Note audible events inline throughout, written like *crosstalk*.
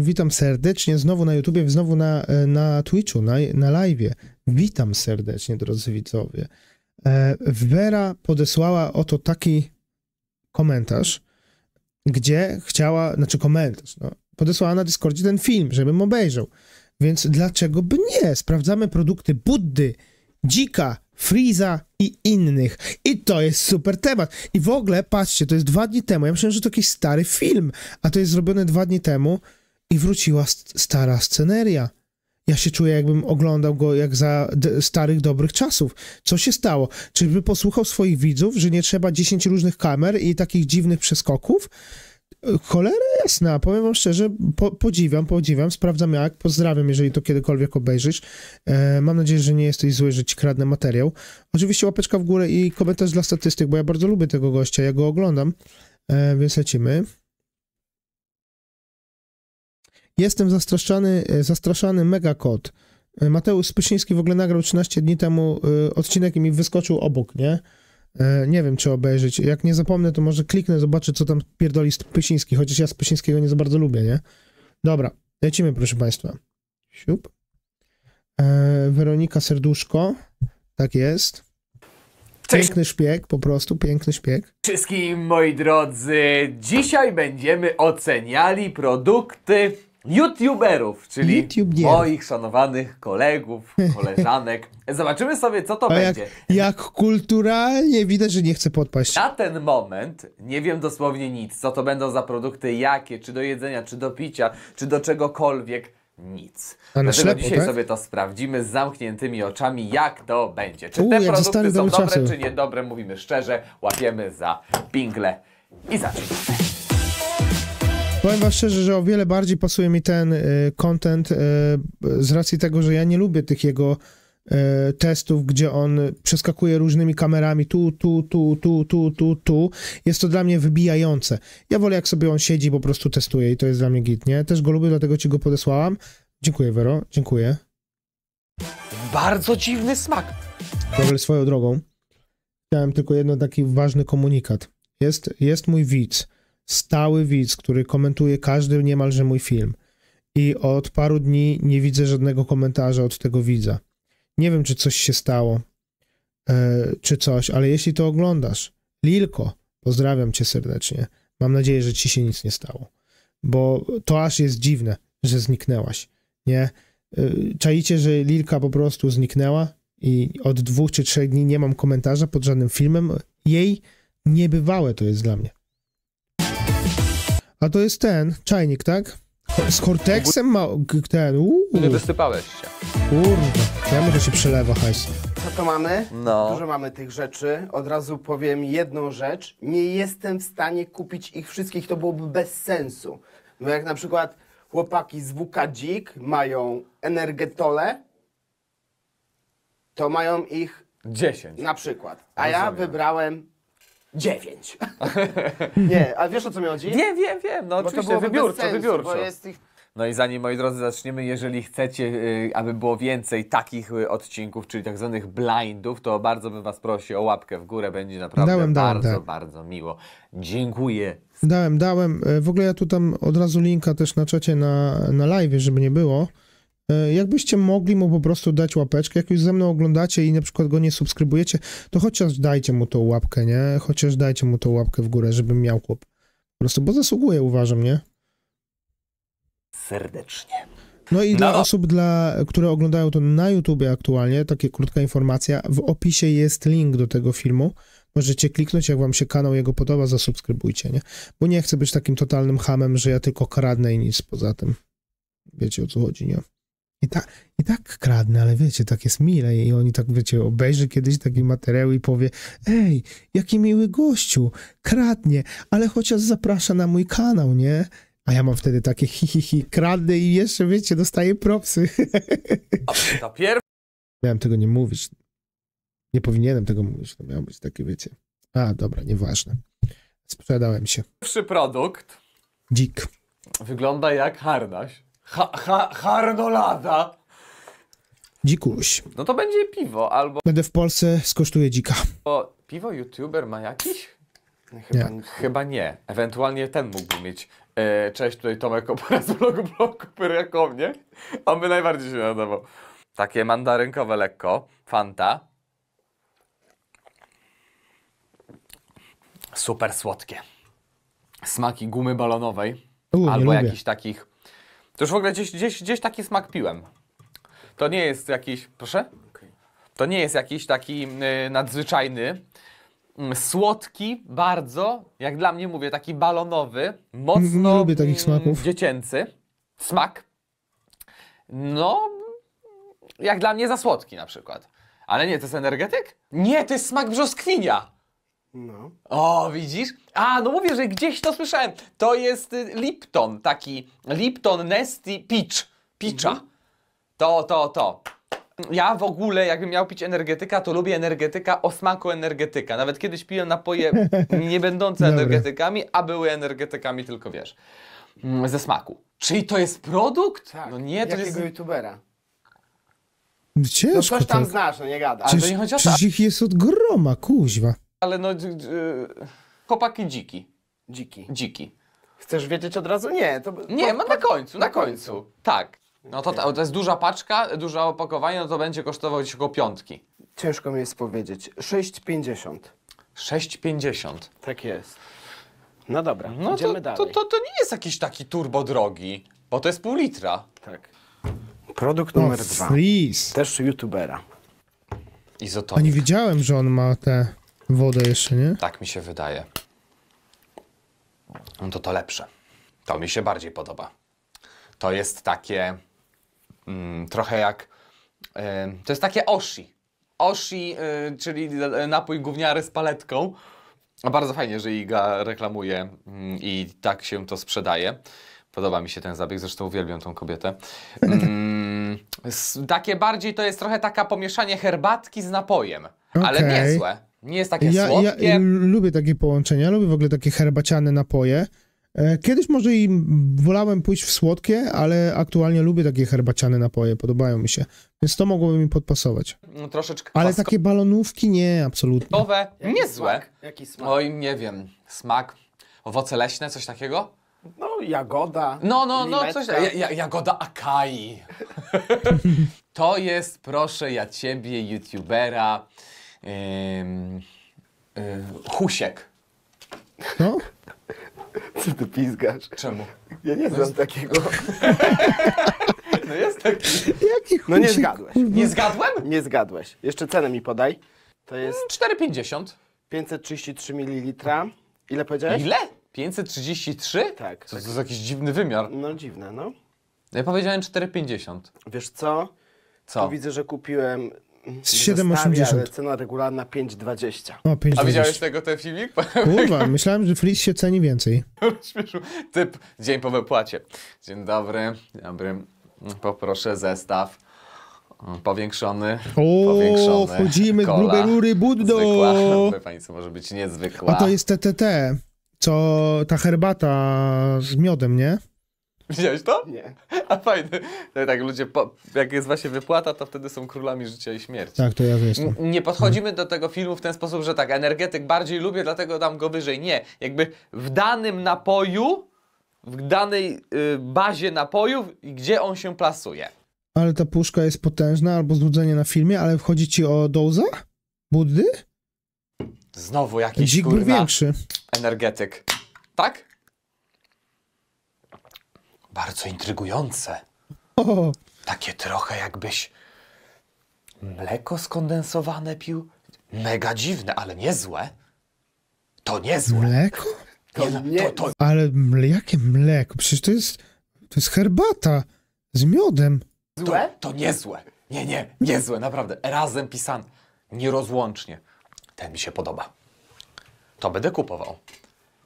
Witam serdecznie znowu na YouTubie, znowu na, e, na Twitchu, na, na live. Witam serdecznie, drodzy widzowie. E, Wera podesłała oto taki komentarz, gdzie chciała, znaczy komentarz, no, podesłała na Discordzie ten film, żebym obejrzał. Więc dlaczego by nie? Sprawdzamy produkty Buddy, Dzika, Freeza i innych. I to jest super temat. I w ogóle, patrzcie, to jest dwa dni temu. Ja myślałem, że to jakiś stary film, a to jest zrobione dwa dni temu i wróciła stara sceneria. Ja się czuję, jakbym oglądał go jak za starych, dobrych czasów. Co się stało? Czyżby posłuchał swoich widzów, że nie trzeba 10 różnych kamer i takich dziwnych przeskoków? Cholera jasna, powiem wam szczerze, po, podziwiam, podziwiam, sprawdzam jak, pozdrawiam, jeżeli to kiedykolwiek obejrzysz. E, mam nadzieję, że nie jesteś zły, że ci kradnę materiał. Oczywiście łapeczka w górę i komentarz dla statystyk, bo ja bardzo lubię tego gościa, ja go oglądam, e, więc lecimy. Jestem zastraszany, e, zastraszany mega kod. E, Mateusz Spysiński w ogóle nagrał 13 dni temu e, odcinek i mi wyskoczył obok, nie? Nie wiem, czy obejrzeć. Jak nie zapomnę, to może kliknę, zobaczę, co tam pierdoli Pysiński, chociaż ja Pysińskiego nie za bardzo lubię, nie? Dobra, lecimy, proszę Państwa. Siup. Weronika Serduszko. Tak jest. Cześć. Piękny szpieg, po prostu piękny szpieg. Wszystkim, moi drodzy, dzisiaj będziemy oceniali produkty YouTuberów, czyli moich szanowanych kolegów, *laughs* koleżanek. Zobaczymy sobie, co to A będzie. Jak, jak kulturalnie widać, że nie chcę podpaść. Na ten moment nie wiem dosłownie nic, co to będą za produkty, jakie, czy do jedzenia, czy do picia, czy do czegokolwiek nic. A na ślepo, dzisiaj tak? sobie to sprawdzimy z zamkniętymi oczami, jak to będzie. Czy U, te produkty są dobre, czasu. czy niedobre, mówimy szczerze, łapiemy za pingle i zaczynamy. Powiem wam szczerze, że o wiele bardziej pasuje mi ten e, content e, z racji tego, że ja nie lubię tych jego e, testów, gdzie on przeskakuje różnymi kamerami tu, tu, tu, tu, tu, tu, tu. Jest to dla mnie wybijające. Ja wolę, jak sobie on siedzi, po prostu testuje i to jest dla mnie git, nie? Też go lubię, dlatego ci go podesłałam. Dziękuję, Wero, dziękuję. Bardzo dziwny smak. W ogóle swoją drogą. Chciałem tylko jeden taki ważny komunikat. Jest, jest mój widz stały widz, który komentuje każdy niemalże mój film. I od paru dni nie widzę żadnego komentarza od tego widza. Nie wiem, czy coś się stało, e, czy coś, ale jeśli to oglądasz, Lilko, pozdrawiam cię serdecznie. Mam nadzieję, że ci się nic nie stało, bo to aż jest dziwne, że zniknęłaś, nie? Yy, czaicie, że Lilka po prostu zniknęła i od dwóch czy trzech dni nie mam komentarza pod żadnym filmem jej? Niebywałe to jest dla mnie. A to jest ten, czajnik, tak? Z korteksem ma... ten, uuu. Nie wysypałeś się. Kurde, ja może się przelewa hajs. Co to mamy? No. Dużo mamy tych rzeczy. Od razu powiem jedną rzecz. Nie jestem w stanie kupić ich wszystkich, to byłoby bez sensu. No jak na przykład chłopaki z WK Dzik mają energetole, to mają ich 10. Na przykład. A Rozumiem. ja wybrałem dziewięć. *laughs* nie, a wiesz o co mi chodzi? nie wiem, wiem. No bo to było wybiórczo, sensu, wybiórczo. No i zanim, moi drodzy, zaczniemy, jeżeli chcecie, y, aby było więcej takich y, odcinków, czyli tak zwanych blindów, to bardzo bym Was prosił o łapkę w górę, będzie naprawdę dałem, bardzo, dałem, tak. bardzo miło. Dziękuję. Dałem, dałem. Y, w ogóle ja tu tam od razu linka też na czacie na, na live, żeby nie było. E, jakbyście mogli mu po prostu dać łapeczkę, jak już ze mną oglądacie i na przykład go nie subskrybujecie, to chociaż dajcie mu tą łapkę, nie? Chociaż dajcie mu tą łapkę w górę, żeby miał chłop. Po prostu, bo zasługuje, uważam, nie? Serdecznie. No i no. dla osób, dla, które oglądają to na YouTubie aktualnie, takie krótka informacja, w opisie jest link do tego filmu. Możecie kliknąć, jak wam się kanał jego podoba, zasubskrybujcie, nie? Bo nie chcę być takim totalnym hamem, że ja tylko kradnę i nic poza tym. Wiecie o co chodzi, nie? I, ta, I tak kradnę, ale wiecie, tak jest mile i oni tak, wiecie, obejrzy kiedyś taki materiał i powie ej, jaki miły gościu, kradnie, ale chociaż zaprasza na mój kanał, nie? A ja mam wtedy takie hi, hi, hi kradnę i jeszcze, wiecie, dostaję propsy. A ta pierwsza... Miałem tego nie mówić. Nie powinienem tego mówić, to miało być takie, wiecie... A, dobra, nieważne. Sprzedałem się. Pierwszy produkt... Dzik. Wygląda jak harnaś. Ha, ha, harnolada. Dzikuś. No to będzie piwo albo... Będę w Polsce, skosztuję dzika. O, piwo youtuber ma jakiś? Chyba nie. Chyba nie. Ewentualnie ten mógłby mieć. E, cześć, tutaj Tomek Opera z blogu blogu nie? On by najbardziej się nadawał. Takie mandarynkowe lekko. Fanta. Super słodkie. Smaki gumy balonowej. U, albo jakichś takich to już w ogóle gdzieś, gdzieś, gdzieś taki smak piłem. To nie jest jakiś, proszę? To nie jest jakiś taki y, nadzwyczajny, mm, słodki, bardzo, jak dla mnie mówię, taki balonowy, mocno Nie lubię takich mm, smaków. dziecięcy smak. No, jak dla mnie za słodki na przykład. Ale nie, to jest energetyk? Nie, to jest smak brzoskwinia. No. O, widzisz? A, no mówię, że gdzieś to słyszałem. To jest y, Lipton, taki Lipton Nesty Peach. picza. Mhm. To, to, to. Ja w ogóle, jakbym miał pić energetyka, to lubię energetyka o smaku energetyka. Nawet kiedyś piłem napoje *laughs* nie będące energetykami, a były energetykami tylko, wiesz, mm, ze smaku. Czyli to jest produkt? Tak. No nie, to Jakiego jest... youtubera? Ciężko no coś tam tak. znasz, no nie gada. Przecież, to nie chodzi o ich jest od groma, kuźwa ale no... E, chłopaki dziki. Dziki. Dziki. Chcesz wiedzieć od razu? Nie, to... Nie, no na końcu, na, na końcu. końcu. Tak. No to, to jest duża paczka, duże opakowanie, no to będzie kosztowało gdzieś około piątki. Ciężko mi jest powiedzieć. 6,50. 6,50. Tak jest. No dobra, no idziemy to, dalej. To, to, to nie jest jakiś taki turbo drogi, bo to jest pół litra. Tak. Produkt numer no, dwa. Freeze. Też youtubera. Izotonik. A nie wiedziałem, że on ma te Wodę jeszcze, nie? Tak mi się wydaje. No to to lepsze. To mi się bardziej podoba. To jest takie mm, trochę jak. to jest takie oshi. Oshi, y, czyli y, napój gówniary z paletką. Bardzo fajnie, że Iga reklamuje mm, i tak się to sprzedaje. Podoba mi się ten zabieg, zresztą uwielbiam tą kobietę. Mm, takie bardziej to jest trochę taka pomieszanie herbatki z napojem, okay. ale niezłe. Nie jest takie ja, słodkie. Ja lubię takie połączenia, lubię w ogóle takie herbaciane napoje. E, kiedyś może i wolałem pójść w słodkie, ale aktualnie lubię takie herbaciane napoje, podobają mi się. Więc to mogłoby mi podpasować. No, troszeczkę Ale takie balonówki nie, absolutnie. Owe, niezłe. Jaki smak? Oj, nie wiem. Smak, owoce leśne, coś takiego? No, jagoda. No, no, no, coś. Ja, jagoda Akai. *laughs* to jest, proszę ja ciebie, youtubera yy, Husiek. No? Co ty pizgasz? Czemu? Ja nie no znam jest... takiego. *laughs* no jest taki. Jaki husiek? No nie zgadłeś. Nie zgadłem? Nie zgadłeś. Jeszcze cenę mi podaj. To jest... 4,50. 533 ml. Ile powiedziałeś? Ile? 533? Tak. Co, tak. to jest jakiś dziwny wymiar. No dziwne, no. no ja powiedziałem 4,50. Wiesz co? Co? Tu widzę, że kupiłem 7,80. Cena regularna 5,20. O, A widziałeś tego ten filmik? *laughs* Kurwa, myślałem, że Fris się ceni więcej. *laughs* Typ, dzień po wypłacie. Dzień dobry, dzień dobry. Poproszę zestaw powiększony. O, powiększony. chodzimy kola. grube rury buddo. Zwykła, *laughs* może być niezwykła. A to jest TTT, co ta herbata z miodem, nie? Widziałeś to? Nie. A fajne. No, tak, ludzie, po, jak jest właśnie wypłata, to wtedy są królami życia i śmierci. Tak, to ja wiesz. Nie podchodzimy do tego filmu w ten sposób, że tak, energetyk bardziej lubię, dlatego dam go wyżej. Nie. Jakby w danym napoju, w danej y, bazie napojów, gdzie on się plasuje. Ale ta puszka jest potężna, albo złudzenie na filmie, ale wchodzi ci o dozę, Buddy? Znowu jakiś, Dzik kurna, większy. energetyk. Tak? Bardzo intrygujące. Takie trochę jakbyś mleko skondensowane pił. Mega dziwne, ale niezłe. To niezłe. Mleko? To no, nie, to, to... Ale mle, jakie mleko? Przecież to jest, to jest herbata z miodem. Złe? To, to niezłe. Nie, nie, niezłe, naprawdę. Razem pisane. Nierozłącznie. Ten mi się podoba. To będę kupował.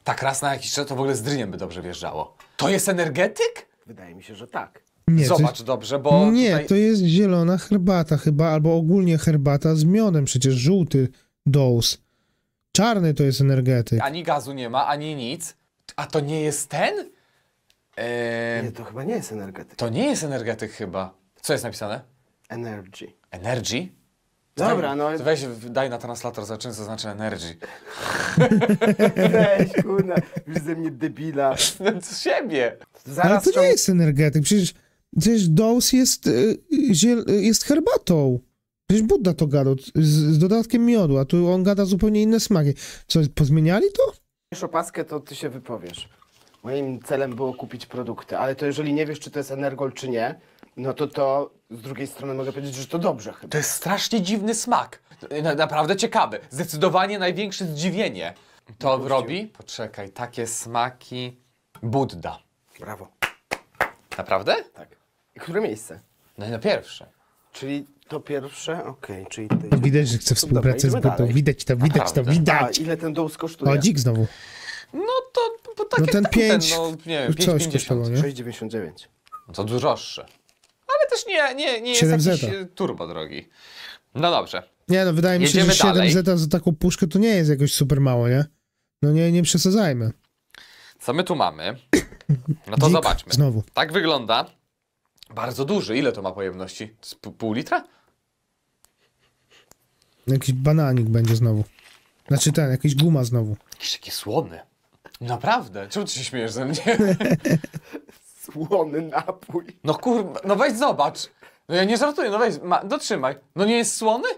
Tak raz na jakiś czas to w ogóle z dryniem by dobrze wjeżdżało. To jest energetyk? Wydaje mi się, że tak. Nie, Zobacz jest, dobrze, bo. Nie, tutaj... to jest zielona herbata chyba, albo ogólnie herbata z mionem, przecież żółty dos, Czarny to jest energetyk. Ani gazu nie ma, ani nic. A to nie jest ten? Eee... Nie, to chyba nie jest energetyk. To nie jest energetyk chyba. Co jest napisane? Energy. Energy? Dobra, no. Weź, daj na translator zaczyn, co znaczy energy. Weź, kurna, już ze mnie debila. No, z siebie. Zaraz Ale to nie jest energetyk, przecież, przecież dose jest, y, jest herbatą. Przecież Buddha to gadał, z, z, dodatkiem miodu, a tu on gada zupełnie inne smaki. Co, pozmieniali to? Jeśli opaskę, to ty się wypowiesz. Moim celem było kupić produkty, ale to jeżeli nie wiesz, czy to jest energol, czy nie, no to to z drugiej strony mogę powiedzieć, że to dobrze chyba. To jest strasznie dziwny smak. Na, naprawdę ciekawy. Zdecydowanie największe zdziwienie. To robi? Poczekaj, takie smaki. Budda. Brawo. Naprawdę? Tak. I które miejsce? No i na pierwsze. Czyli to pierwsze, okej, czyli to Widać, że chce no współpracę z Buddą. Widać to, widać to, widać! A, ile ten dół kosztuje? O, dzik znowu. No to po takie No ten pięć, no nie wiem, coś 5,50. Sześć nie? 6,99. No To dużo droższe też nie, nie, nie jest jakiś e, turbo drogi. No dobrze. Nie no, wydaje mi się, Jedziemy że 7 z zeta za taką puszkę to nie jest jakoś super mało, nie? No nie, nie przesadzajmy. Co my tu mamy? *coughs* No to zobaczmy. Znowu. Tak wygląda. Bardzo duży. Ile to ma pojemności? pół litra? Jakiś bananik będzie znowu. Znaczy ten, jakiś guma znowu. Jakiś taki słony. Naprawdę? Czemu ty się śmiejesz ze mnie? *laughs* słony napój. No kurwa, no weź zobacz. No ja nie żartuję, no weź, ma, dotrzymaj. No nie jest słony?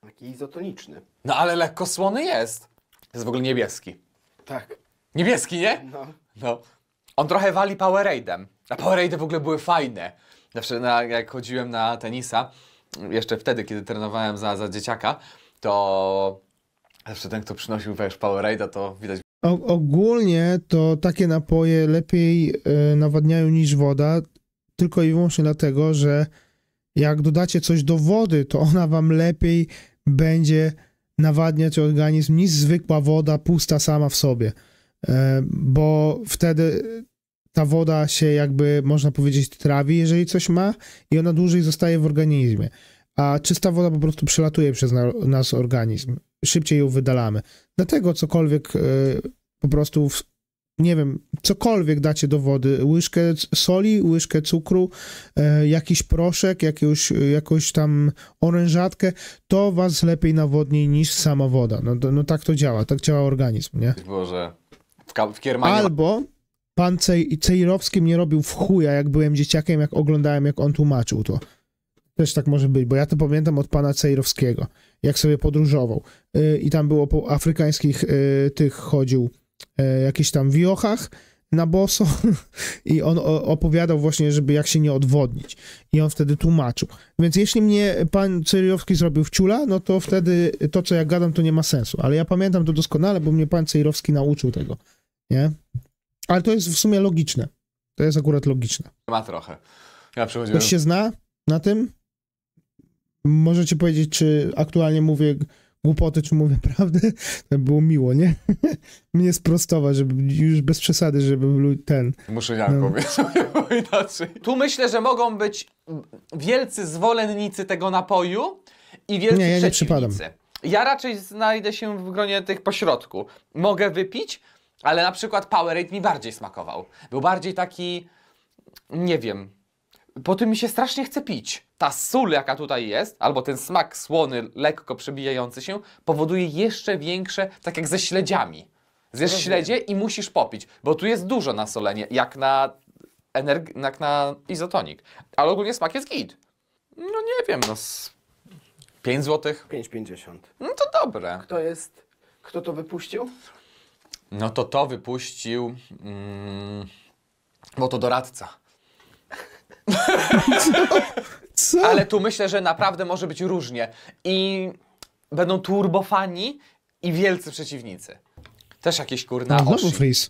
Taki izotoniczny. No ale lekko słony jest. Jest w ogóle niebieski. Tak. Niebieski, nie? No. No. On trochę wali Powerade'em. A Powerade w ogóle były fajne. Zawsze na, jak chodziłem na tenisa, jeszcze wtedy, kiedy trenowałem za, za dzieciaka, to zawsze ten, kto przynosił, wiesz, Powerade'a, to widać ogólnie to takie napoje lepiej e, nawadniają niż woda, tylko i wyłącznie dlatego, że jak dodacie coś do wody, to ona wam lepiej będzie nawadniać organizm niż zwykła woda pusta sama w sobie, e, bo wtedy ta woda się jakby, można powiedzieć, trawi, jeżeli coś ma i ona dłużej zostaje w organizmie a czysta woda po prostu przelatuje przez na, nasz organizm. Szybciej ją wydalamy. Dlatego cokolwiek y, po prostu, w, nie wiem, cokolwiek dacie do wody, łyżkę soli, łyżkę cukru, y, jakiś proszek, jakąś, jakąś tam orężatkę, to was lepiej nawodni niż sama woda. No, no tak to działa, tak działa organizm, nie? Boże, w, w Kiermanie... Albo pan Cej, Cejrowski mnie robił w chuja, jak byłem dzieciakiem, jak oglądałem, jak on tłumaczył to. Też tak może być, bo ja to pamiętam od pana Cejrowskiego, jak sobie podróżował. Y, I tam było po afrykańskich y, tych chodził, y, jakiś tam wiochach na boso *laughs* i on opowiadał właśnie, żeby jak się nie odwodnić. I on wtedy tłumaczył. Więc jeśli mnie pan Cejrowski zrobił w ciula, no to wtedy to, co ja gadam, to nie ma sensu. Ale ja pamiętam to doskonale, bo mnie pan Cejrowski nauczył tego. Nie? Ale to jest w sumie logiczne. To jest akurat logiczne. Ma trochę. Ja przychodziłem... Ktoś się zna na tym? Możecie powiedzieć, czy aktualnie mówię głupoty, czy mówię *laughs* prawdę? To było miło, nie? *laughs* Mnie sprostować, żeby już bez przesady, żeby ten... Muszę ja no. powiedzieć, *laughs* inaczej. Tu myślę, że mogą być wielcy zwolennicy tego napoju i wielcy nie, ja nie przypadam. Ja raczej znajdę się w gronie tych pośrodku. Mogę wypić, ale na przykład Powerade mi bardziej smakował. Był bardziej taki, nie wiem, po tym mi się strasznie chce pić. Ta sól, jaka tutaj jest, albo ten smak słony, lekko przebijający się, powoduje jeszcze większe, tak jak ze śledziami. Zjesz śledzie i musisz popić, bo tu jest dużo na solenie, jak na, energ- jak na izotonik. Ale ogólnie smak jest git. No nie wiem, no... Z 5 zł? 5,50. No to dobre. Kto jest... Kto to wypuścił? No to to wypuścił... Mm, bo to doradca. Co? Ale tu myślę, że naprawdę może być różnie. I będą turbofani i wielcy przeciwnicy. Też jakieś kurna no, Znowu Freeze.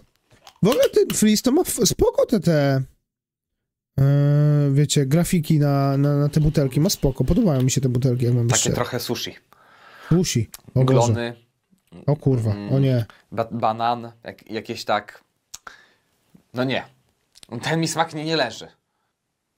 W ogóle ten Freeze to ma spoko te te... Yy, wiecie, grafiki na, na, na, te butelki. Ma spoko. Podobają mi się te butelki. Jak mam Takie szczerze. trochę sushi. Sushi. O Glony. O kurwa, o mm, nie. Ba banan, jak, jakieś tak... No nie. Ten mi smak nie, nie leży.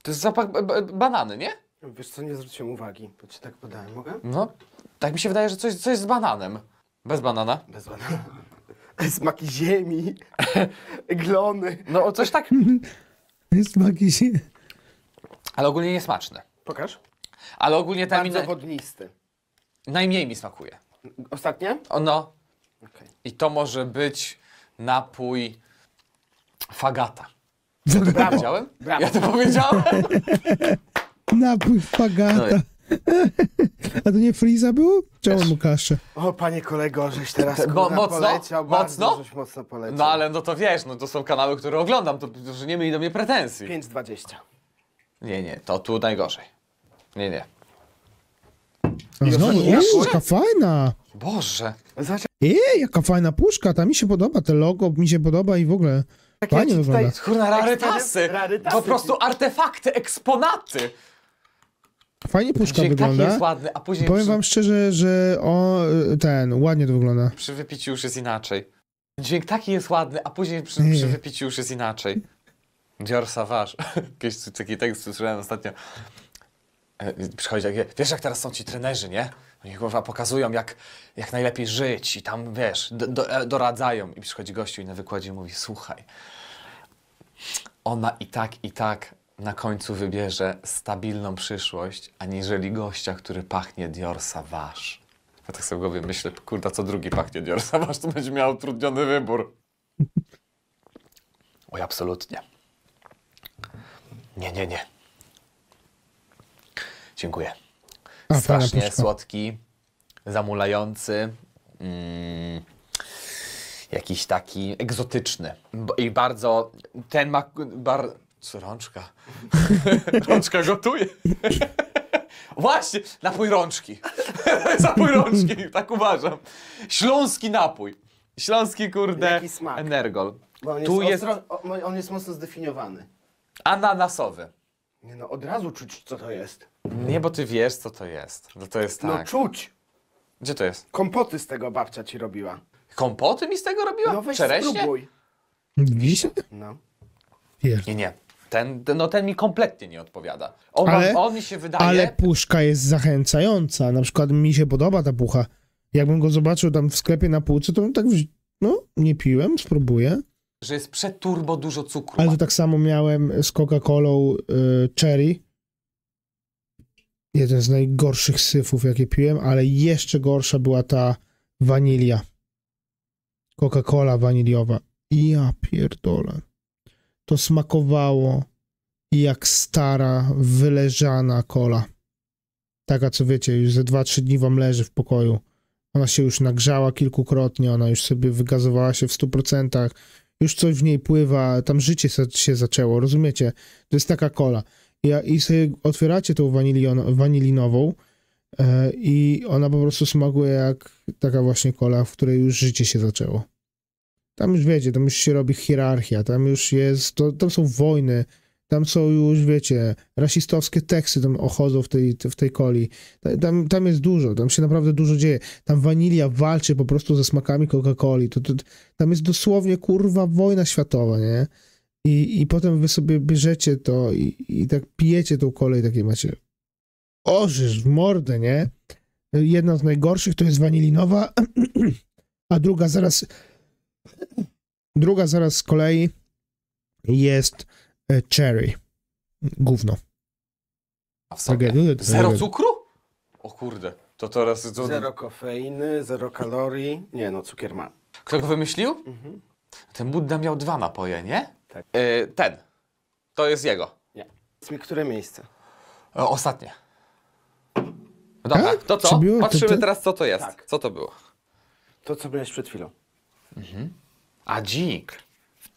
To jest zapach banany, nie? Wiesz co, nie zwróciłem uwagi, bo ci tak podałem, mogę? No. Tak mi się wydaje, że coś, coś z bananem. Bez banana. Bez banana. *laughs* Smaki ziemi, *laughs* glony. No o coś tak, *laughs* Smaki ziemi. ale ogólnie niesmaczne. Pokaż. Ale ogólnie ten Bardzo wodnisty. najmniej mi smakuje. Ostatnie? O, no. I to może być napój fagata. Ja to powiedziałem? Brawo. Ja to powiedziałem? *laughs* Napój fagata. A to nie Freeza było? Czemu mu kaszę? O, panie kolego, żeś teraz no, kurwa, mocno? poleciał, mocno? żeś mocno poleciał. No ale no to wiesz, no to są kanały, które oglądam, to, że nie mieli do mnie pretensji. 5,20. Nie, nie, to tu najgorzej. Nie, nie. A znowu, uuu, jaka fajna! Boże. Ej, jaka fajna puszka, ta mi się podoba, te logo mi się podoba i w ogóle... Takie Fajnie tutaj, wygląda. kurna, rarytasy. rarytasy. Po prostu artefakty, eksponaty. Fajnie puszka wygląda. Taki jest ładny, a później Powiem przy... wam szczerze, że o, e, ten, ładnie to wygląda. Przy wypiciu już jest inaczej. Dźwięk taki jest ładny, a później przy, przy wypiciu już jest inaczej. Dior Savage. *laughs* Jakiś taki tekst słyszałem ostatnio. E, przychodzi takie, wiesz jak teraz są ci trenerzy, nie? Oni kurwa pokazują, jak, jak najlepiej żyć i tam, wiesz, do, do, e, doradzają. I przychodzi gościu i na wykładzie mówi, słuchaj, ona i tak, i tak na końcu wybierze stabilną przyszłość, aniżeli gościa, który pachnie diorsa wasz. Ja tak sobie głowie myślę, kurda, co drugi pachnie diorsa wasz to będzie miał utrudniony wybór. Oj, absolutnie. Nie, nie, nie. Dziękuję. A, strasznie słodki, zamulający, mm, jakiś taki egzotyczny. I bardzo ten ma... Bar, co, rączka? *laughs* rączka gotuje. *laughs* Właśnie, napój rączki. *laughs* napój rączki, tak uważam. Śląski napój. Śląski, kurde, Jaki smak? energol. Bo on, jest tu ostro, jest... on jest mocno zdefiniowany. Ananasowy. Nie no, od razu czuć, co to jest. Nie, bo ty wiesz, co to jest. No to jest no tak. No czuć! Gdzie to jest? Kompoty z tego babcia ci robiła. Kompoty mi z tego robiła? No weź Czereśnie? spróbuj. Widzisz? No. Pierd- Nie, nie. Ten, no ten mi kompletnie nie odpowiada. On, Ale- on mi się wydaje... Ale puszka jest zachęcająca. Na przykład mi się podoba ta pucha. Jakbym go zobaczył tam w sklepie na półce, to bym tak, wrz- no, nie piłem, spróbuję że jest przeturbo dużo cukru. Ale to tak samo miałem z Coca-Colą y, Cherry. Jeden z najgorszych syfów, jakie piłem, ale jeszcze gorsza była ta wanilia. Coca-Cola waniliowa. I ja pierdolę. To smakowało jak stara, wyleżana kola. Taka, co wiecie, już ze 2-3 dni wam leży w pokoju. Ona się już nagrzała kilkukrotnie, ona już sobie wygazowała się w 100%, już coś w niej pływa, tam życie się zaczęło, rozumiecie? To jest taka kola. I, i sobie otwieracie tą wanilion, wanilinową e, i ona po prostu smakuje jak taka właśnie kola, w której już życie się zaczęło. Tam już wiecie, tam już się robi hierarchia, tam już jest, to, tam są wojny, tam są już, wiecie, rasistowskie teksty tam ochodzą w tej, w tej coli. Tam, tam jest dużo, tam się naprawdę dużo dzieje. Tam wanilia walczy po prostu ze smakami Coca-Coli. To, to, tam jest dosłownie, kurwa, wojna światowa, nie? I, i potem wy sobie bierzecie to i, i tak pijecie tą kolej takiej macie Ożysz w mordę, nie? Jedna z najgorszych to jest wanilinowa, *clears throat* a druga zaraz druga zaraz z kolei jest E, cherry. Gówno. A w sobie? Zero cukru? O kurde. To teraz... To... Zero kofeiny, zero kalorii. Nie no, cukier ma. Kto go wymyślił? Mhm. Ten Buddha miał dwa napoje, nie? Tak. E, ten. To jest jego. Nie. Z mi, które miejsce? O, e, ostatnie. Dobra, tak? to co? Patrzymy to, to... teraz, co to jest. Tak. Co to było? To, co byłeś przed chwilą. Mhm. A dzik.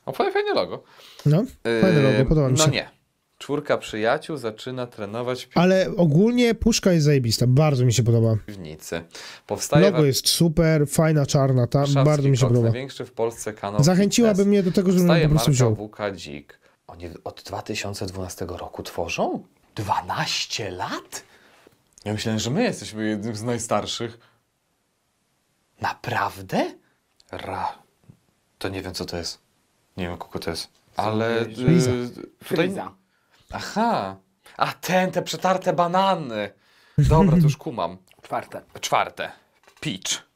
O, fajne logo. No, fajne logo, podoba mi no się. No nie. Czwórka przyjaciół zaczyna trenować piłkę. Ale ogólnie puszka jest zajebista, bardzo mi się podoba. Piwnicy. Powstaje Logo jest super, fajna czarna, ta, bardzo mi się podoba. największy w Polsce kanał. Zachęciłaby mnie do tego, żebym Powstaje po prostu wziął. Wuka Dzik. Oni od 2012 roku tworzą? 12 lat? Ja myślałem, że my jesteśmy jednym z najstarszych. Naprawdę? Ra. To nie wiem, co to jest. Nie wiem, kogo to jest. Ale... Y, Friza. Tutaj... Aha. A ten, te przetarte banany. Dobra, to już *laughs* kumam. Czwarte. Czwarte. Peach.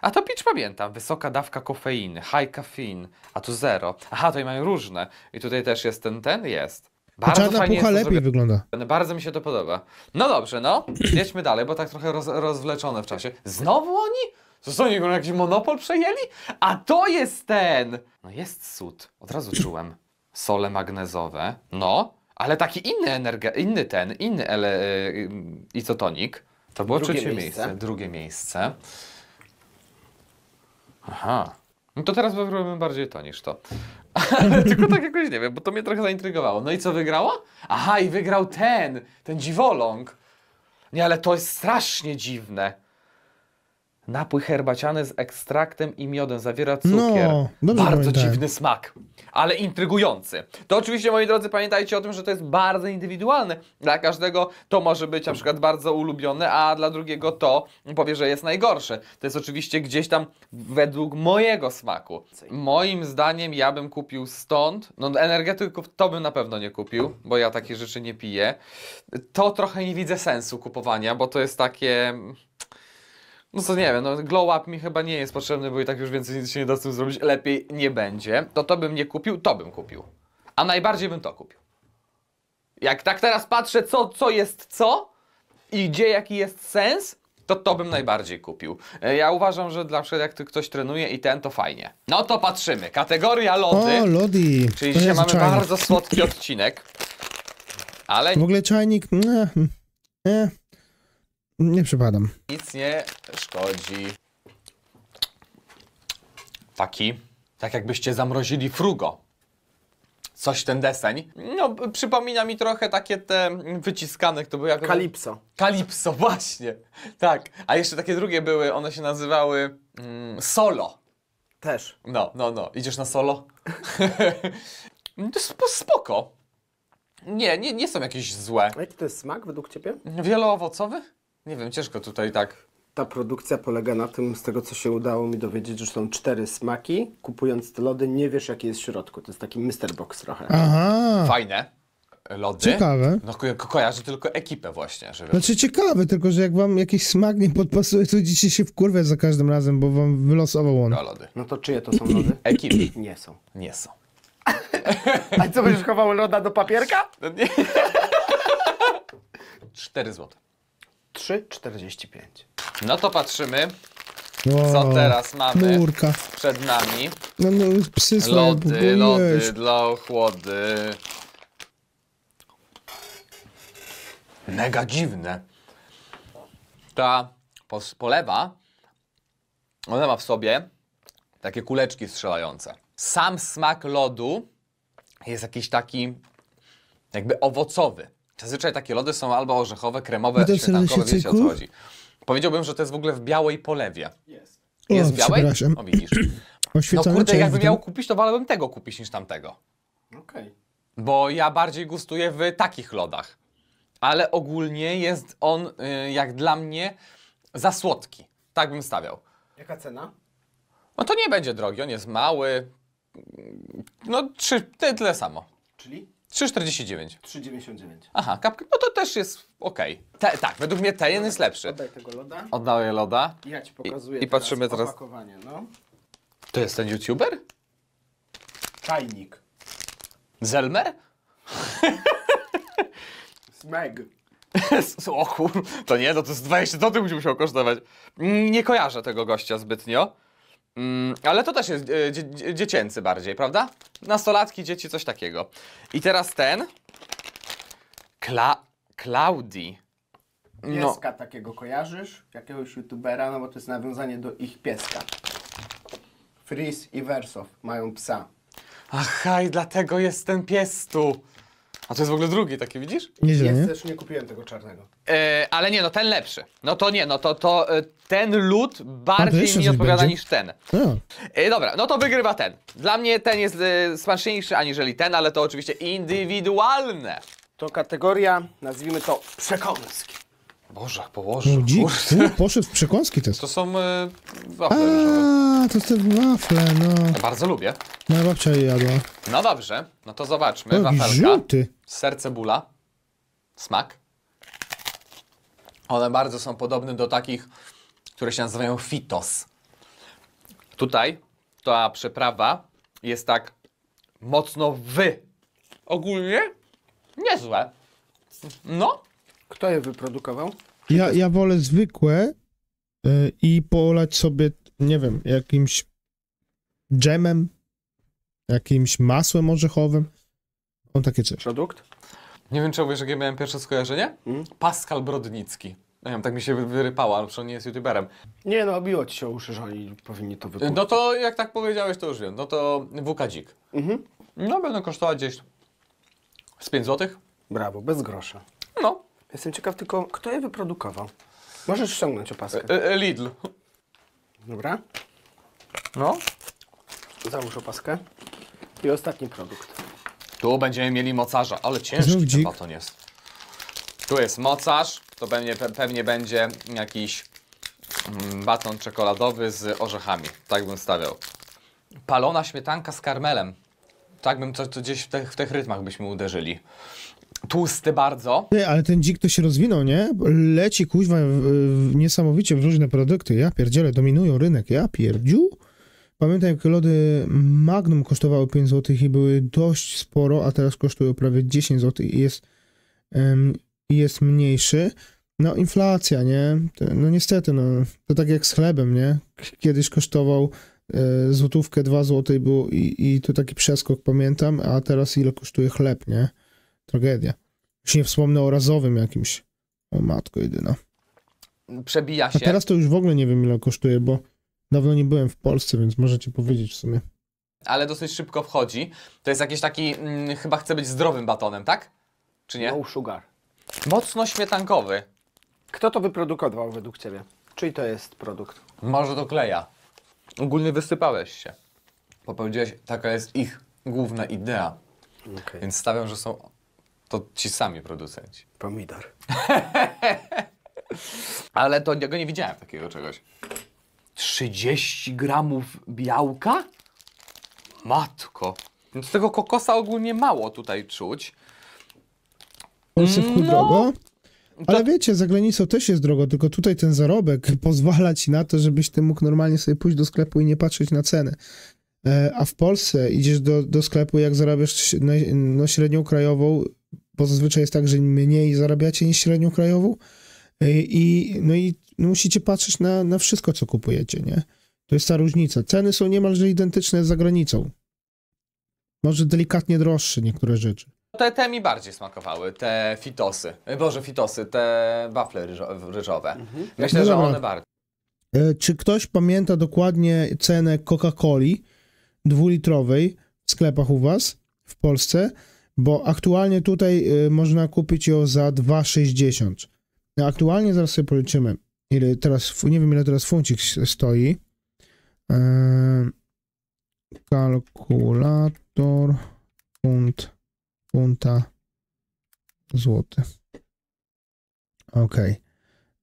A to pitch pamiętam, wysoka dawka kofeiny, high caffeine, a tu zero. Aha, tutaj mają różne. I tutaj też jest ten, ten jest. Bardzo Czarna fajnie pucha lepiej wygląda. Bardzo mi się to podoba. No dobrze, no. Jedźmy dalej, bo tak trochę roz, rozwleczone w czasie. Znowu oni? To co, oni jakiś monopol przejęli? A to jest ten! No jest cud. Od razu czułem. Sole magnezowe. No, ale taki inny energe... inny ten, inny ele... Y, izotonik. To było drugie trzecie miejsce. miejsce. Drugie miejsce. Aha. No to teraz wybrałbym bardziej to niż to. *laughs* Tylko tak jakoś nie wiem, bo to mnie trochę zaintrygowało. No i co wygrało? Aha, i wygrał ten, ten dziwoląg. Nie, ale to jest strasznie dziwne. Napój herbaciany z ekstraktem i miodem zawiera no, cukier. No, bardzo tak. dziwny smak, ale intrygujący. To oczywiście, moi drodzy, pamiętajcie o tym, że to jest bardzo indywidualne. Dla każdego to może być na przykład bardzo ulubione, a dla drugiego to powie, że jest najgorsze. To jest oczywiście gdzieś tam według mojego smaku. Moim zdaniem ja bym kupił stąd, no energetyków to bym na pewno nie kupił, bo ja takie rzeczy nie piję. To trochę nie widzę sensu kupowania, bo to jest takie... No co nie wiem, no glow up mi chyba nie jest potrzebny, bo i tak już więcej nic się nie da z tym zrobić, lepiej nie będzie. To to bym nie kupił, to bym kupił. A najbardziej bym to kupił. Jak tak teraz patrzę, co, co jest co i gdzie jaki jest sens, to to bym najbardziej kupił. E, ja uważam, że dla przykład jak ty ktoś trenuje i ten, to fajnie. No to patrzymy. Kategoria lody. O, lody. Czyli dzisiaj mamy czajnik. bardzo słodki odcinek. Ale... W ogóle czajnik... Nie. Mm, nie. Mm, mm, nie przypadam. Nic nie szkodzi. Taki, tak jakbyście zamrozili frugo. Coś ten deseń. No, przypomina mi trochę takie te wyciskane, to były jak... Kalipso. Kalipso, *laughs* właśnie. Tak. A jeszcze takie drugie były, one się nazywały mm, Solo. Też. No, no, no. Idziesz na solo? to *laughs* no, jest spoko. Nie, nie, nie są jakieś złe. A jaki to jest smak według Ciebie? Wieloowocowy? Nie wiem, ciężko tutaj tak. Ta produkcja polega na tym, z tego co się udało mi dowiedzieć, że są cztery smaki. Kupując te lody, nie wiesz, jaki jest w środku. To jest taki Mr. Box trochę. Aha. Fajne lody. Ciekawe. No ko kojarzę tylko ekipę właśnie. Żeby... Znaczy ciekawe, tylko że jak wam jakiś smak nie podpasuje, to idziecie się w kurwę za każdym razem, bo wam wylosował on. No, lody. no to czyje to są lody? *clears throat* Ekipy. Nie są. Nie są. A co, będziesz chował loda do papierka? No nie. *laughs* Cztery złote. 3,45. No to patrzymy. Wow, no, Co teraz mamy Murka. przed nami? No, no psy Lody, lody dla ochłody. Mega dziwne. Ta polewa, ona ma w sobie takie kuleczki strzelające. Sam smak lodu jest jakiś taki jakby owocowy. Zazwyczaj takie lody są albo orzechowe, kremowe, Witam śmietankowe, wiecie o co chodzi. Powiedziałbym, że to jest w ogóle w białej polewie. Jest. Jest o, w białej? O, widzisz. *clears throat* No kurde, jakbym miał kupić, to wolałbym tego kupić niż tamtego. Okej. Okay. Bo ja bardziej gustuję w takich lodach. Ale ogólnie jest on, y, jak dla mnie, za słodki. Tak bym stawiał. Jaka cena? No to nie będzie drogi, on jest mały. No trzy, tyle samo. Czyli? 3,49. 3,99. Aha, kapka, no to też jest okej. Tak, według mnie ten jest lepszy. Oddaj tego loda. Oddaję loda. Ja ci pokazuję I- i patrzymy teraz- opakowanie, no. To jest ten youtuber? Czajnik. Zelmer? *laughs* Smeg. *laughs* o kur... To nie, no to z 20 ty musiał kosztować. Mm, nie kojarzę tego gościa zbytnio. Mm, ale to też jest y, dzie dziecięcy bardziej, prawda? Nastolatki, dzieci, coś takiego. I teraz ten. Kla Klaudi. No. Pieska takiego kojarzysz? Jakiegoś youtubera, no bo to jest nawiązanie do ich pieska. Fris i Wersow mają psa. Aha, i dlatego jest ten pies tu. A to jest w ogóle drugi taki, widzisz? Nieźle, nie? Też nie kupiłem tego czarnego. E, ale nie, no ten lepszy. No to nie, no to, to e, ten lód bardziej mi odpowiada będzie? niż ten. E, dobra, no to wygrywa ten. Dla mnie ten jest e, smaczniejszy aniżeli ten, ale to oczywiście indywidualne. To kategoria, nazwijmy to, przekąski. Boże, położę. No, dzik, tu poszedł w przekąski też. To są y, wafle A, to są wafle, no. Ja bardzo lubię. Moja babcia je jadła. No dobrze, no to zobaczmy. O, Wafelka, żółty. serce bóla, smak. One bardzo są podobne do takich, które się nazywają fitos. Tutaj ta przeprawa jest tak mocno wy. Ogólnie niezłe. No, kto je wyprodukował? Ja, ja wolę zwykłe e, i polać sobie, nie wiem, jakimś dżemem, jakimś masłem orzechowym. On no, takie coś. Produkt? Nie wiem, czy wiesz, jakie miałem pierwsze skojarzenie? Hmm? Pascal Brodnicki. Nie wiem, tak mi się wyrypała, ale on nie jest youtuberem. Nie no, obiło ci się uszy, że oni powinni to wypuścić. No to jak tak powiedziałeś, to już wiem. No to wukadzik. Mhm. No będą kosztowała gdzieś z 5 zł. Brawo, bez grosza. No. Jestem ciekaw tylko, kto je wyprodukował. Możesz ściągnąć opaskę. E, e, Lidl. Dobra. No. Załóż opaskę. I ostatni produkt. Tu będziemy mieli mocarza, ale ciężki ten baton jest. Tu jest mocarz, to pewnie, pewnie będzie jakiś mm, baton czekoladowy z orzechami. Tak bym stawiał. Palona śmietanka z karmelem. Tak bym to, to gdzieś w tych, w tych rytmach byśmy uderzyli tłusty bardzo. Nie, ale ten dzik to się rozwinął, nie? Leci kuźwa w, w, niesamowicie w różne produkty. Ja pierdziele, dominują rynek. Ja pierdziu. Pamiętam, jak lody Magnum kosztowały 5 zł i były dość sporo, a teraz kosztują prawie 10 zł i jest, ym, jest mniejszy. No, inflacja, nie? No niestety, no. To tak jak z chlebem, nie? Kiedyś kosztował e, złotówkę, 2 zł i, i to taki przeskok, pamiętam, a teraz ile kosztuje chleb, nie? Tragedia. Już nie wspomnę o razowym jakimś. O matko jedyna. Przebija się. A teraz to już w ogóle nie wiem ile kosztuje, bo dawno nie byłem w Polsce, więc możecie powiedzieć w sumie. Ale dosyć szybko wchodzi. To jest jakiś taki, mm, chyba chce być zdrowym batonem, tak? Czy nie? No sugar. Mocno śmietankowy. Kto to wyprodukował według Ciebie? Czyj to jest produkt? Może do kleja. Ogólnie wysypałeś się. Bo taka jest ich główna idea. Okay. Więc stawiam, że są to ci sami producenci. Pomidor. *laughs* Ale to ja go nie widziałem takiego czegoś. 30 gramów białka? Matko. z no tego kokosa ogólnie mało tutaj czuć. Sypku mm, no. drogo? Ale to... wiecie, za granicą też jest drogo, tylko tutaj ten zarobek pozwala ci na to, żebyś ty mógł normalnie sobie pójść do sklepu i nie patrzeć na ceny. E, a w Polsce idziesz do, do sklepu, jak zarabiasz no, średnią krajową, bo zazwyczaj jest tak, że mniej zarabiacie niż średnią krajową e, i, no i musicie patrzeć na, na wszystko, co kupujecie, nie? To jest ta różnica. Ceny są niemalże identyczne z zagranicą. Może delikatnie droższe niektóre rzeczy. Te, te mi bardziej smakowały, te fitosy. E, Boże, fitosy, te wafle ryżo, ryżowe. Mhm. Myślę, no że one bardziej. Czy ktoś pamięta dokładnie cenę Coca-Coli? dwulitrowej w sklepach u Was w Polsce, bo aktualnie tutaj y, można kupić ją za 2,60. Aktualnie zaraz sobie policzymy, ile teraz, nie wiem ile teraz funcik stoi. Eee, kalkulator Punt. funta złoty. Ok,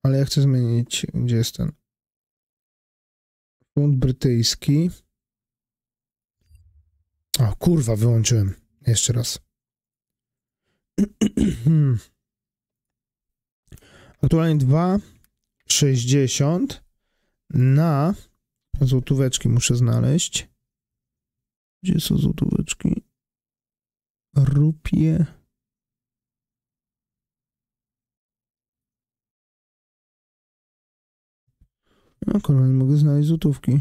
ale ja chcę zmienić, gdzie jest ten funt brytyjski. O kurwa, wyłączyłem. Jeszcze raz. *clears throat* Aktualnie 2,60 na złotóweczki muszę znaleźć. Gdzie są złotóweczki? Rupie. No kurwa, nie mogę znaleźć złotówki.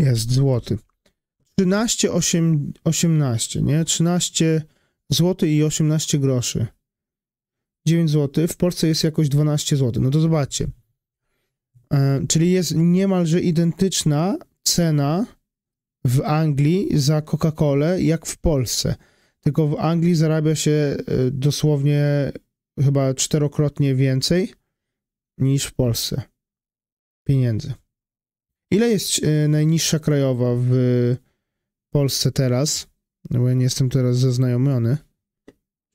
Jest złoty. 13, 8, 18, nie? 13 zł i 18 groszy. 9 zł. W Polsce jest jakoś 12 zł. No to zobaczcie. E, czyli jest niemalże identyczna cena w Anglii za Coca-Colę jak w Polsce. Tylko w Anglii zarabia się e, dosłownie chyba czterokrotnie więcej niż w Polsce pieniędzy. Ile jest e, najniższa krajowa w Polsce teraz? No bo ja nie jestem teraz zaznajomiony.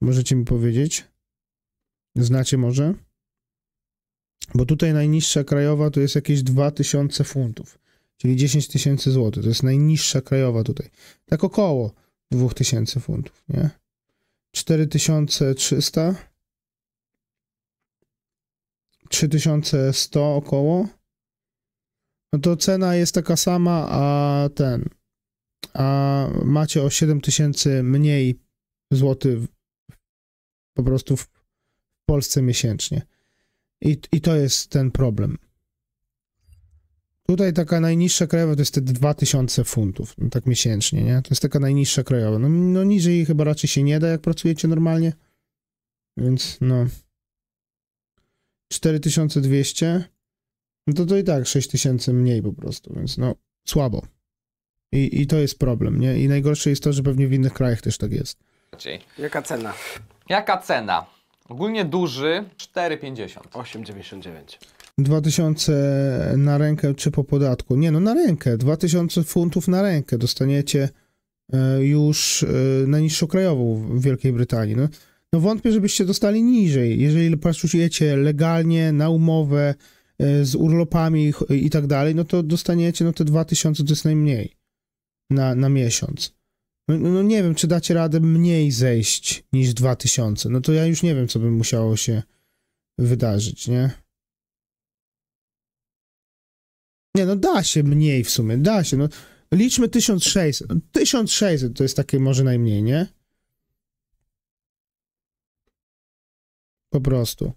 Możecie mi powiedzieć? Znacie może? Bo tutaj najniższa krajowa to jest jakieś 2000 funtów, czyli 10 tysięcy złotych. To jest najniższa krajowa tutaj. Tak około 2000 funtów, nie? 4300 3100 około no to cena jest taka sama, a ten, a macie o 7 tysięcy mniej złotych po prostu w Polsce miesięcznie. I, I to jest ten problem. Tutaj taka najniższa krajowa to jest te 2000 funtów, no tak miesięcznie, nie? To jest taka najniższa krajowa. No, no niżej chyba raczej się nie da, jak pracujecie normalnie. Więc no. 4200 no to to i tak 6 tysięcy mniej po prostu, więc no słabo. I, I to jest problem, nie? I najgorsze jest to, że pewnie w innych krajach też tak jest. Jaka cena? Jaka cena? Ogólnie duży 4,50. 8,99. 2000 na rękę czy po podatku? Nie, no na rękę. 2000 funtów na rękę dostaniecie e, już e, najniższą krajową w Wielkiej Brytanii. No, no wątpię, żebyście dostali niżej. Jeżeli pracujecie legalnie, na umowę, E, z urlopami i tak dalej, no to dostaniecie no te 2000 to jest najmniej na, na miesiąc. No, no, no, nie wiem, czy dacie radę mniej zejść niż 2000. No to ja już nie wiem, co by musiało się wydarzyć, nie? Nie, no da się mniej w sumie, da się. No, liczmy 1600. 1600 no, to jest takie może najmniej, nie? Po prostu.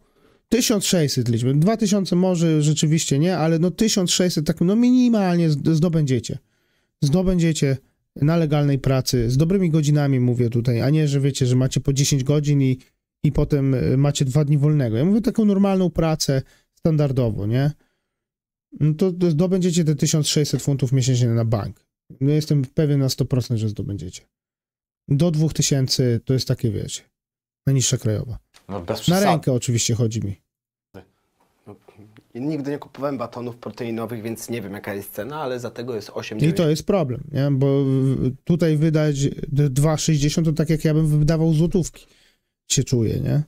1600 liczby, 2000 może rzeczywiście nie, ale no 1600 tak no minimalnie zdobędziecie. Zdobędziecie na legalnej pracy, z dobrymi godzinami mówię tutaj, a nie, że wiecie, że macie po 10 godzin i, i potem e, macie dwa dni wolnego. Ja mówię taką normalną pracę standardowo, nie? No to, to zdobędziecie te 1600 funtów miesięcznie na bank. No jestem pewien na 100%, że zdobędziecie. Do 2000 to jest takie, wiecie, najniższa krajowa. No bez Na rękę oczywiście chodzi mi. No, nigdy nie kupowałem batonów proteinowych, więc nie wiem jaka jest cena, ale za tego jest 8 I to jest problem, nie? bo tutaj wydać 2,60 to tak jak ja bym wydawał złotówki się czuje, nie?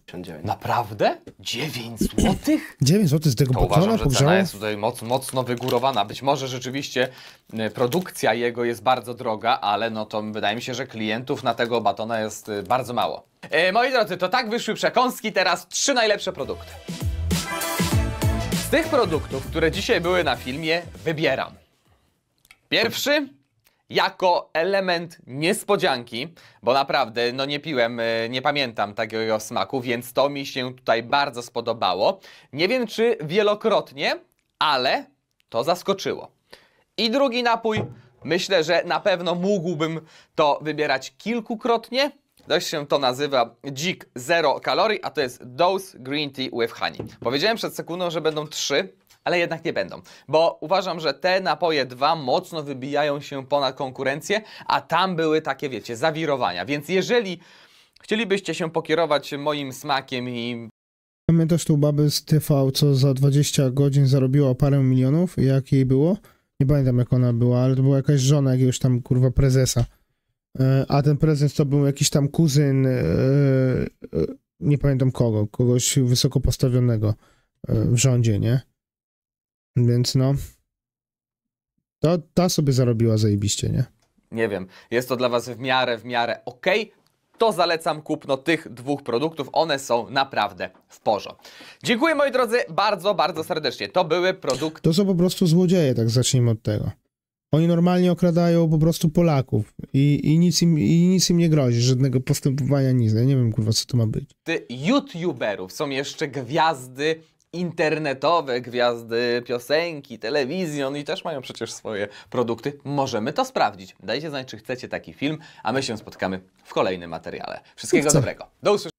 Naprawdę? 9 złotych? 9 zł z tego to uważam, że cena jest tutaj moc, mocno wygórowana. Być może rzeczywiście e, produkcja jego jest bardzo droga, ale no to wydaje mi się, że klientów na tego batona jest e, bardzo mało. E, moi drodzy, to tak wyszły przekąski, teraz trzy najlepsze produkty. Z tych produktów, które dzisiaj były na filmie, wybieram. Pierwszy jako element niespodzianki, bo naprawdę no nie piłem, e, nie pamiętam takiego smaku, więc to mi się tutaj bardzo spodobało. Nie wiem czy wielokrotnie, ale to zaskoczyło. I drugi napój, myślę, że na pewno mógłbym to wybierać kilkukrotnie, Dość się to nazywa Dzik Zero Kalorii, a to jest Dose Green Tea with Honey. Powiedziałem przed sekundą, że będą trzy, ale jednak nie będą, bo uważam, że te napoje dwa mocno wybijają się ponad konkurencję, a tam były takie, wiecie, zawirowania. Więc jeżeli chcielibyście się pokierować moim smakiem i Pamiętasz tu babę z TV, co za 20 godzin zarobiła parę milionów? Jak jej było? Nie pamiętam jak ona była, ale to była jakaś żona jakiegoś tam kurwa prezesa. E, a ten prezes to był jakiś tam kuzyn, e, e, nie pamiętam kogo, kogoś wysoko postawionego w rządzie, nie? Więc no. To ta sobie zarobiła zajebiście, nie? Nie wiem. Jest to dla Was w miarę, w miarę ok. To zalecam kupno tych dwóch produktów. One są naprawdę w porządku. Dziękuję moi drodzy bardzo, bardzo serdecznie. To były produkty. To są po prostu złodzieje, tak zacznijmy od tego. Oni normalnie okradają po prostu Polaków i, i, nic, im, i nic im nie grozi, żadnego postępowania, nic. Ja nie wiem, kurwa, co to ma być. Ty YouTuberów są jeszcze gwiazdy internetowe gwiazdy piosenki, telewizjon i też mają przecież swoje produkty. Możemy to sprawdzić. Dajcie znać, czy chcecie taki film, a my się spotkamy w kolejnym materiale. Wszystkiego dobrego. Do usłyszenia.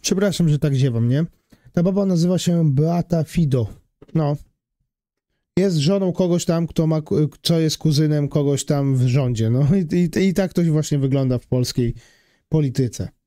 przepraszam, że tak ziewam, nie? Ta baba nazywa się Beata Fido. No. Jest żoną kogoś tam, kto ma, co jest kuzynem kogoś tam w rządzie. No i, i, i tak to właśnie wygląda w polskiej polityce.